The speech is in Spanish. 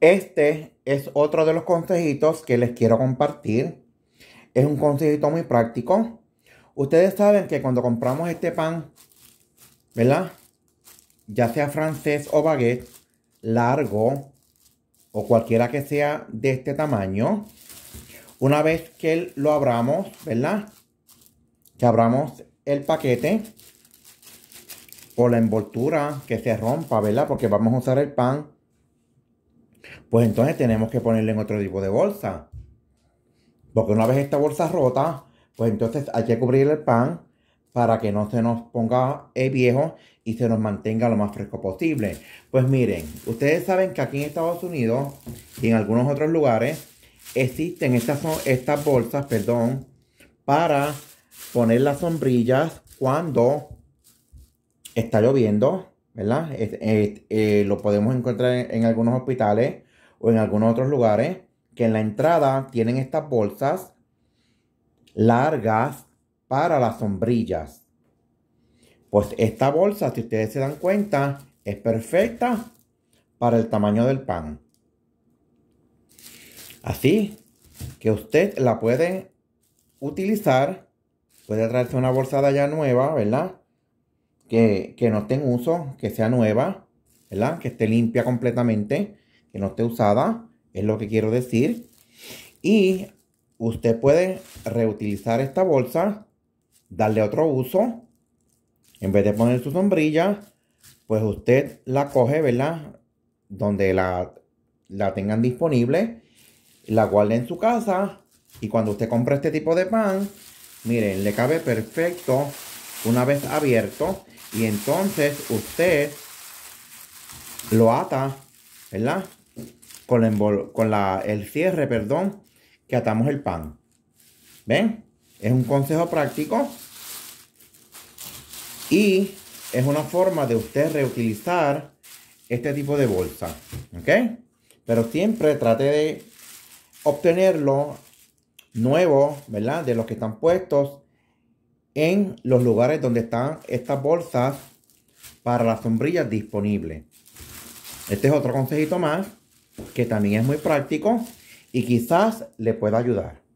Este es otro de los consejitos que les quiero compartir. Es un consejito muy práctico. Ustedes saben que cuando compramos este pan, ¿verdad? Ya sea francés o baguette, largo o cualquiera que sea de este tamaño, una vez que lo abramos, ¿verdad? Que abramos el paquete o la envoltura que se rompa, ¿verdad? Porque vamos a usar el pan pues entonces tenemos que ponerle en otro tipo de bolsa. Porque una vez esta bolsa rota, pues entonces hay que cubrir el pan para que no se nos ponga eh, viejo y se nos mantenga lo más fresco posible. Pues miren, ustedes saben que aquí en Estados Unidos y en algunos otros lugares existen estas, estas bolsas, perdón, para poner las sombrillas cuando está lloviendo ¿verdad? Eh, lo podemos encontrar en, algunos hospitales o en algunos otros lugares que en la entrada tienen estas bolsas largas para las sombrillas. Pues esta bolsa, si ustedes se dan cuenta, es perfecta para el tamaño del pan. Así que usted la puede utilizar, puede traerse una bolsada ya nueva, ¿verdad? que, no esté en uso, que sea nueva, ¿verdad? Que esté limpia completamente, que no esté usada, es lo que quiero decir. Y usted puede reutilizar esta bolsa, darle otro uso. En vez de poner su sombrilla, pues usted la coge, ¿verdad? Donde la, la tengan disponible, la guarde en su casa y cuando usted compra este tipo de pan, miren, le cabe perfecto una vez abierto y entonces usted lo ata, ¿verdad? Con, con el cierre, perdón, que atamos el pan. ¿Ven? Es un consejo práctico y es una forma de usted reutilizar este tipo de bolsa. ¿Ok? Pero siempre trate de obtenerlo nuevo, ¿verdad? De los que están puestos en los lugares donde están estas bolsas para las sombrillas disponibles. Este es otro consejito más que también es muy práctico y quizás le pueda ayudar.